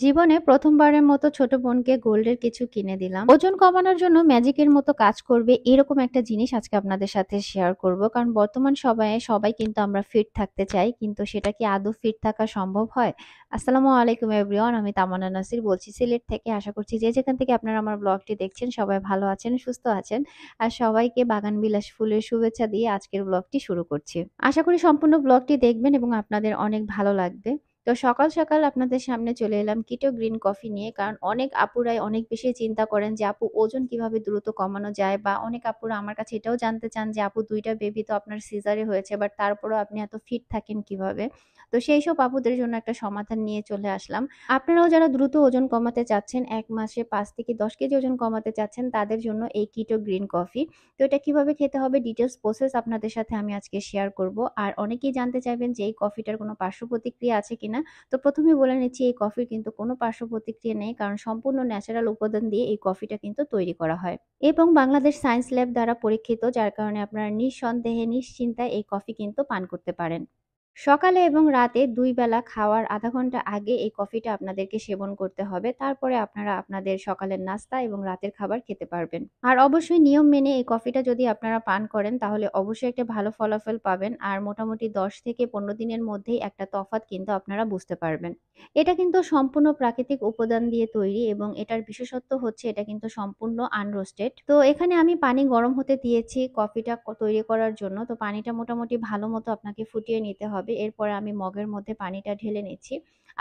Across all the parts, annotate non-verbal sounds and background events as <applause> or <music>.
জীবনে প্রথমবারের মতো ছোট বোনকে গোল্ডের কিছু কিনে দিলাম ওজন কমানোর জন্য ম্যাজিকের মতো কাজ করবে এরকম একটা জিনিস আজকে আপনাদের সাথে শেয়ার করব কারণ বর্তমান সময়ে সবাই কিন্তু আমরা ফিট থাকতে চাই কিন্তু সেটা কি আদৌ ফিট থাকা সম্ভব হয় আসসালামু আলাইকুম এভরিওয়ান আমি তামানা নাসির বলছি সিলেট থেকে আশা করছি যে যেখান থেকে আপনারা আমার ব্লগটি দেখছেন সবাই ভালো আছেন সুস্থ আছেন আর সবাইকে বাগান বিলাস ফুলের শুভেচ্ছা দিয়ে আজকের ব্লগটি শুরু করছি আশা করি সম্পূর্ণ ব্লগটি দেখবেন এবং আপনাদের অনেক ভালো লাগবে তো সকাল সকাল আপনাদের সামনে চলে এলাম কিটো গ্রিন কফি নিয়ে কারণ অনেক আপুরাই অনেক বেশি চিন্তা করেন যে আপু ওজন কিভাবে দ্রুত কমানো যায় বা অনেক আপুরা আমার কাছে এটাও জানতে চান যে আপু দুইটা বেবি তো আপনার সিজারে হয়েছে বাট তারপরেও আপনি এত ফিট থাকেন কিভাবে তো সেই সব আপুদের জন্য একটা সমাধান নিয়ে চলে আসলাম আপনারাও যারা দ্রুত ওজন কমাতে চাচ্ছেন এক মাসে পাঁচ থেকে দশ কেজি ওজন কমাতে চাচ্ছেন তাদের জন্য এই কিটো গ্রিন কফি তো এটা কিভাবে খেতে হবে ডিটেলস প্রসেস আপনাদের সাথে আমি আজকে শেয়ার করব আর অনেকেই জানতে চাইবেন যে এই কফিটার কোনো পার্শ্ব প্রতিক্রিয়া আছে কিনা না তো প্রথমে বলে নিচ্ছি এই কফির কিন্তু কোনো পার্শ্ব প্রতিক্রিয়া নেই কারণ সম্পূর্ণ ন্যাচারাল উপাদান দিয়ে এই কফিটা কিন্তু তৈরি করা হয় এবং বাংলাদেশ সায়েন্স ল্যাব দ্বারা পরীক্ষিত যার কারণে আপনারা নিঃসন্দেহে নিশ্চিন্তায় এই কফি কিন্তু পান করতে পারেন সকালে এবং রাতে দুই বেলা খাওয়ার আধা ঘন্টা আগে এই কফিটা আপনাদেরকে সেবন করতে হবে তারপরে আপনারা আপনাদের সকালের নাস্তা এবং রাতের খাবার খেতে পারবেন আর অবশ্যই নিয়ম মেনে এই কফিটা যদি আপনারা পান করেন তাহলে অবশ্যই একটা ভালো ফলাফল পাবেন আর মোটামুটি দশ থেকে পনেরো দিনের মধ্যেই একটা তফাত কিন্তু আপনারা বুঝতে পারবেন এটা কিন্তু সম্পূর্ণ প্রাকৃতিক উপাদান দিয়ে তৈরি এবং এটার বিশেষত্ব হচ্ছে এটা কিন্তু সম্পূর্ণ আনরোস্টেড তো এখানে আমি পানি গরম হতে দিয়েছি কফিটা তৈরি করার জন্য তো পানিটা মোটামুটি ভালো মতো আপনাকে ফুটিয়ে নিতে হবে হবে এরপরে আমি মগের মধ্যে পানিটা ঢেলে নিচ্ছি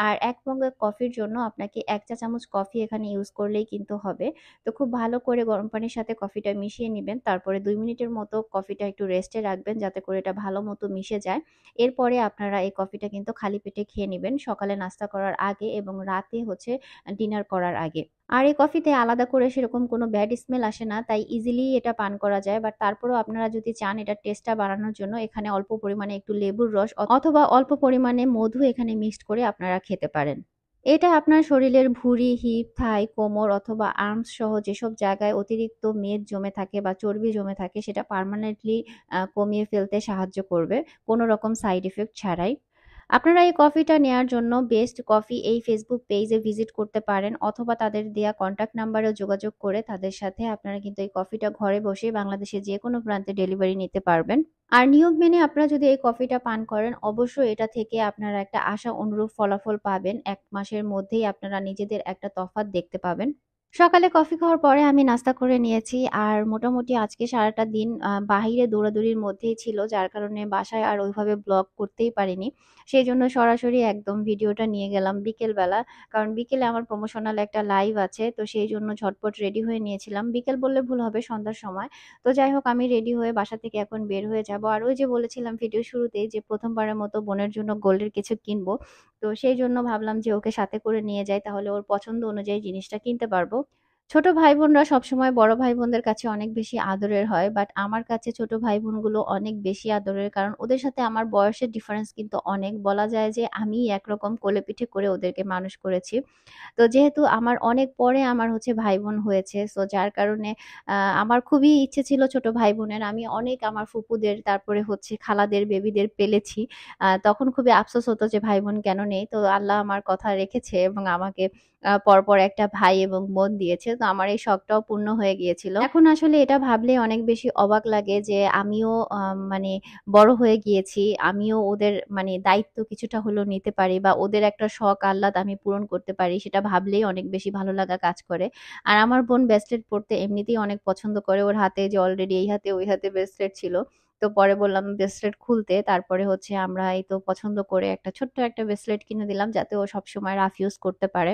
আর এক মগ কফির জন্য আপনাকে এক চা চামচ কফি এখানে ইউজ করলেই কিন্তু হবে তো খুব ভালো করে গরম পানির সাথে কফিটা মিশিয়ে নেবেন তারপরে দুই মিনিটের মতো কফিটা একটু রেস্টে রাখবেন যাতে করে এটা ভালো মতো মিশে যায় এরপরে আপনারা এই কফিটা কিন্তু খালি পেটে খেয়ে নেবেন সকালে নাস্তা করার আগে এবং রাতে হচ্ছে ডিনার করার আগে আর এই কফিতে আলাদা করে সেরকম কোনো ব্যাড স্মেল আসে না তাই ইজিলি এটা পান করা যায় বাট তারপরেও আপনারা যদি চান এটা টেস্টটা বাড়ানোর জন্য এখানে অল্প পরিমাণে একটু লেবুর রস অথবা অল্প পরিমাণে মধু এখানে মিক্সড করে আপনারা খেতে পারেন এটা আপনার শরীরের ভুঁড়ি হিপ থাই কোমর অথবা আর্মস সহ যেসব জায়গায় অতিরিক্ত মেদ জমে থাকে বা চর্বি জমে থাকে সেটা পারমানেন্টলি কমিয়ে ফেলতে সাহায্য করবে কোনো রকম সাইড এফেক্ট ছাড়াই আপনারা এই কফিটা নেয়ার জন্য বেস্ট কফি এই ফেসবুক পেজে ভিজিট করতে পারেন অথবা তাদের দেয়া কন্ট্যাক্ট নাম্বারেও যোগাযোগ করে তাদের সাথে আপনারা কিন্তু এই কফিটা ঘরে বসে বাংলাদেশের যে কোনো প্রান্তে ডেলিভারি নিতে পারবেন আর নিয়ম মেনে আপনারা যদি এই কফিটা পান করেন অবশ্যই এটা থেকে আপনারা একটা আশা অনুরূপ ফলাফল পাবেন এক মাসের মধ্যেই আপনারা নিজেদের একটা তফাত দেখতে পাবেন সকালে কফি খাওয়ার পরে আমি নাস্তা করে নিয়েছি আর মোটামুটি আজকে সারাটা দিন বাহিরে দৌড়াদৌড়ির মধ্যেই ছিল যার কারণে বাসায় আর ওইভাবে ব্লগ করতেই পারিনি সেই জন্য সরাসরি একদম ভিডিওটা নিয়ে গেলাম বিকেলবেলা কারণ বিকেলে আমার প্রমোশনাল একটা লাইভ আছে তো সেই জন্য ঝটপট রেডি হয়ে নিয়েছিলাম বিকেল বললে ভুল হবে সন্ধ্যার সময় তো যাই হোক আমি রেডি হয়ে বাসা থেকে এখন বের হয়ে যাব আর ওই যে বলেছিলাম ভিডিও শুরুতেই যে প্রথমবারের মতো বোনের জন্য গোল্ডের কিছু কিনবো তো সেই জন্য ভাবলাম যে ওকে সাথে করে নিয়ে যাই তাহলে ওর পছন্দ অনুযায়ী জিনিসটা কিনতে পারবো ছোট ভাই বোনরা সবসময় বড় ভাই বোনদের কাছে অনেক বেশি আদরের হয় বাট আমার কাছে ছোট ভাই বোনগুলো অনেক বেশি আদরের কারণ ওদের সাথে আমার বয়সের ডিফারেন্স কিন্তু অনেক বলা যায় যে আমি একরকম কোলে পিঠে করে ওদেরকে মানুষ করেছি তো যেহেতু আমার অনেক পরে আমার হচ্ছে ভাই বোন হয়েছে সো যার কারণে আমার খুবই ইচ্ছে ছিল ছোট ভাই বোনের আমি অনেক আমার ফুপুদের তারপরে হচ্ছে খালাদের বেবিদের পেলেছি তখন খুবই আফসোস হতো যে ভাই বোন কেন নেই তো আল্লাহ আমার কথা রেখেছে এবং আমাকে পরপর একটা ভাই এবং বোন দিয়েছে তো আমার এই শখটাও পূর্ণ হয়ে গিয়েছিল এখন আসলে এটা ভাবলে অনেক বেশি অবাক লাগে যে আমিও মানে বড় হয়ে গিয়েছি আমিও ওদের মানে দায়িত্ব কিছুটা হলেও নিতে পারি বা ওদের একটা শখ আহ্লাদ আমি পূরণ করতে পারি সেটা ভাবলেই অনেক বেশি ভালো লাগা কাজ করে আর আমার বোন ব্রেসলেট পড়তে এমনিতেই অনেক পছন্দ করে ওর হাতে যে অলরেডি এই হাতে ওই হাতে ব্রেসলেট ছিল তো পরে বললাম ব্রেসলেট খুলতে তারপরে হচ্ছে আমরা এই তো পছন্দ করে একটা ছোট্ট একটা ব্রেসলেট কিনে দিলাম যাতে ও সবসময় রাফ ইউজ করতে পারে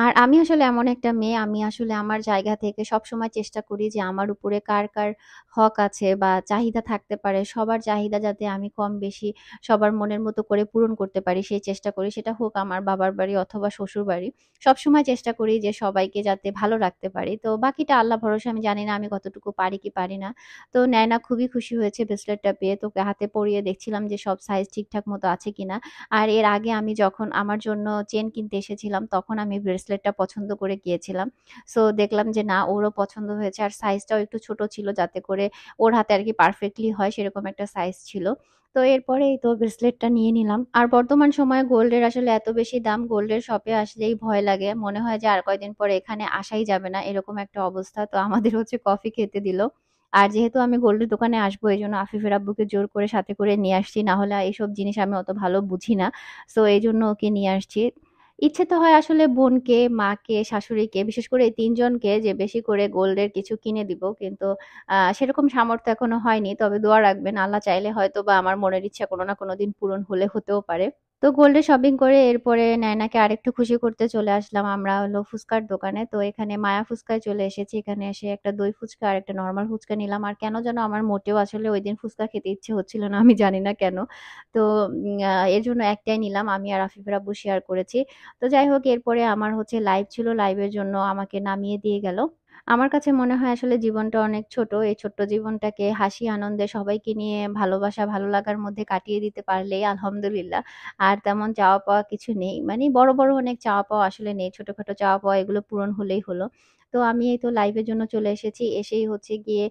আর আমি আসলে এমন একটা মেয়ে আমি আসলে আমার জায়গা থেকে সব সময় চেষ্টা করি যে আমার উপরে কার কার হক আছে বা চাহিদা থাকতে পারে সবার চাহিদা যাতে আমি কম বেশি সবার মনের মতো করে পূরণ করতে পারি সেই চেষ্টা করি সেটা হোক আমার বাবার বাড়ি অথবা শ্বশুর বাড়ি সবসময় চেষ্টা করি যে সবাইকে যাতে ভালো রাখতে পারি তো বাকিটা আল্লাহ ভরসা আমি জানি না আমি কতটুকু পারি কি পারি না তো ন্যায়না খুবই খুশি হয়েছে ব্রেসলেটটা পেয়ে তোকে হাতে পরিয়ে দেখছিলাম যে সব সাইজ ঠিকঠাক মতো আছে কিনা আর এর আগে আমি যখন আমার জন্য চেন কিনতে এসেছিলাম তখন আমি ব্রেস ব্রেসলেটটা পছন্দ করে গিয়েছিলাম সো দেখলাম যে না ওরও পছন্দ হয়েছে আর সাইজটাও একটু ছোট ছিল যাতে করে ওর হাতে আর কি পারফেক্টলি হয় সেরকম একটা সাইজ ছিল তো এরপরে এই তো ব্রেসলেটটা নিয়ে নিলাম আর বর্তমান সময়ে গোল্ডের আসলে এত বেশি দাম গোল্ডের শপে আসলেই ভয় লাগে মনে হয় যে আর কয়দিন পরে এখানে আসাই যাবে না এরকম একটা অবস্থা তো আমাদের হচ্ছে কফি খেতে দিল আর যেহেতু আমি গোল্ডের দোকানে আসবো এই জন্য আফিফের আব্বুকে জোর করে সাথে করে নিয়ে আসছি না হলে এইসব জিনিস আমি অত ভালো বুঝি না সো এই জন্য ওকে নিয়ে আসছি ইচ্ছে তো হয় আসলে বোনকে মাকে শাশুড়িকে বিশেষ করে এই তিনজনকে যে বেশি করে গোল্ডের কিছু কিনে দিব কিন্তু সেরকম সামর্থ্য এখনো হয়নি তবে দোয়া রাখবেন আল্লাহ চাইলে হয়তো বা আমার মনের ইচ্ছা কোনো না কোনো দিন পূরণ হলে হতেও পারে তো গোল্ডে শপিং করে এরপরে নায়নাকে আরেকটু খুশি করতে চলে আসলাম আমরা হলো ফুচকার দোকানে তো এখানে মায়া ফুচকায় চলে এসেছি এখানে এসে একটা দই ফুচকা আর একটা নর্মাল ফুচকা নিলাম আর কেন যেন আমার মোটেও আসলে ওই দিন ফুচকা খেতে ইচ্ছে হচ্ছিল না আমি জানি না কেন তো এর জন্য একটাই নিলাম আমি আর আফিফের আব্বু শেয়ার করেছি তো যাই হোক এরপরে আমার হচ্ছে লাইভ ছিল লাইভের জন্য আমাকে নামিয়ে দিয়ে গেল আমার কাছে মনে হয় আসলে জীবনটা অনেক ছোট এই ছোট্ট জীবনটাকে হাসি আনন্দে সবাইকে নিয়ে ভালোবাসা ভালো লাগার মধ্যে কাটিয়ে দিতে পারলেই আলহামদুলিল্লাহ আর তেমন চাওয়া পাওয়া কিছু নেই মানে বড় বড় অনেক চাওয়া পাওয়া আসলে নেই ছোটখাটো চাওয়া পাওয়া এগুলো পূরণ হলেই হলো তো আমি এই তো লাইভের জন্য চলে এসেছি এসেই হচ্ছে গিয়ে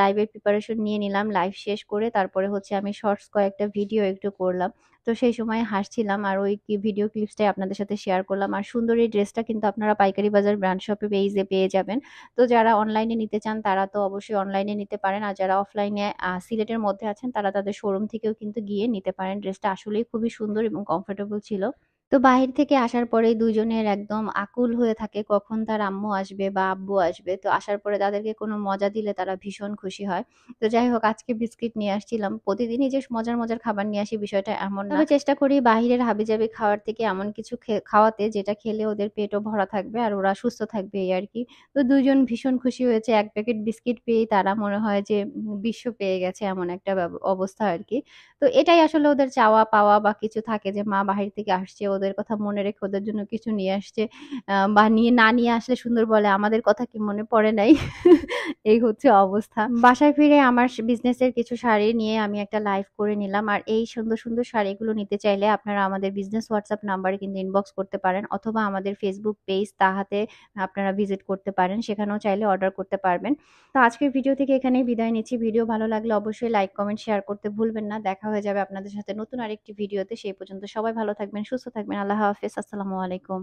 লাইভের প্রিপারেশন নিয়ে নিলাম লাইভ শেষ করে তারপরে হচ্ছে আমি শর্টস কয়েকটা ভিডিও একটু করলাম তো সেই সময় হাসছিলাম আর ওই ভিডিও ক্লিপসটাই আপনাদের সাথে শেয়ার করলাম আর সুন্দর এই ড্রেসটা কিন্তু আপনারা পাইকারি বাজার ব্র্যান্ড শপে পেইজে পেয়ে যাবেন তো যারা অনলাইনে নিতে চান তারা তো অবশ্যই অনলাইনে নিতে পারেন আর যারা অফলাইনে সিলেটের মধ্যে আছেন তারা তাদের শোরুম থেকেও কিন্তু গিয়ে নিতে পারেন ড্রেসটা আসলেই খুবই সুন্দর এবং কমফোর্টেবল ছিল তো বাহির থেকে আসার পরে দুজনের একদম আকুল হয়ে থাকে কখন তার আম্মু আসবে বা আব্বু আসবে তো আসার পরে তাদেরকে কোনো মজা দিলে তারা ভীষণ খুশি হয় তো যাই হোক আজকে বিস্কিট নিয়ে আসছিলাম প্রতিদিনই যে মজার মজার খাবার নিয়ে আসি বিষয়টা এমন আমি চেষ্টা করি বাহিরের হাবিজাবি খাওয়ার থেকে এমন কিছু খাওয়াতে যেটা খেলে ওদের পেটও ভরা থাকবে আর ওরা সুস্থ থাকবে এই আর কি তো দুজন ভীষণ খুশি হয়েছে এক প্যাকেট বিস্কিট পেয়ে তারা মনে হয় যে বিশ্ব পেয়ে গেছে এমন একটা অবস্থা আর কি তো এটাই আসলে ওদের চাওয়া পাওয়া বা কিছু থাকে যে মা বাহির থেকে আসছে ওদের কথা মনে রেখে ওদের জন্য কিছু নিয়ে আসছে বা নিয়ে না নিয়ে আসলে সুন্দর বলে আমাদের কথা কি মনে পড়ে নাই <laughs> এই হচ্ছে অবস্থা বাসায় ফিরে আমার বিজনেসের কিছু শাড়ি নিয়ে আমি একটা লাইভ করে নিলাম আর এই সুন্দর সুন্দর শাড়িগুলো নিতে চাইলে আপনারা আমাদের বিজনেস হোয়াটসঅ্যাপ নাম্বারে কিন্তু ইনবক্স করতে পারেন অথবা আমাদের ফেসবুক পেজ তাহাতে আপনারা ভিজিট করতে পারেন সেখানেও চাইলে অর্ডার করতে পারবেন তো আজকের ভিডিও থেকে এখানেই বিদায় নিচ্ছি ভিডিও ভালো লাগলে অবশ্যই লাইক কমেন্ট শেয়ার করতে ভুলবেন না দেখা হয়ে যাবে আপনাদের সাথে নতুন আরেকটি ভিডিওতে সেই পর্যন্ত সবাই ভালো থাকবেন সুস্থ থাকবেন থাকবেন আল্লাহ হাফিজ আসসালামু আলাইকুম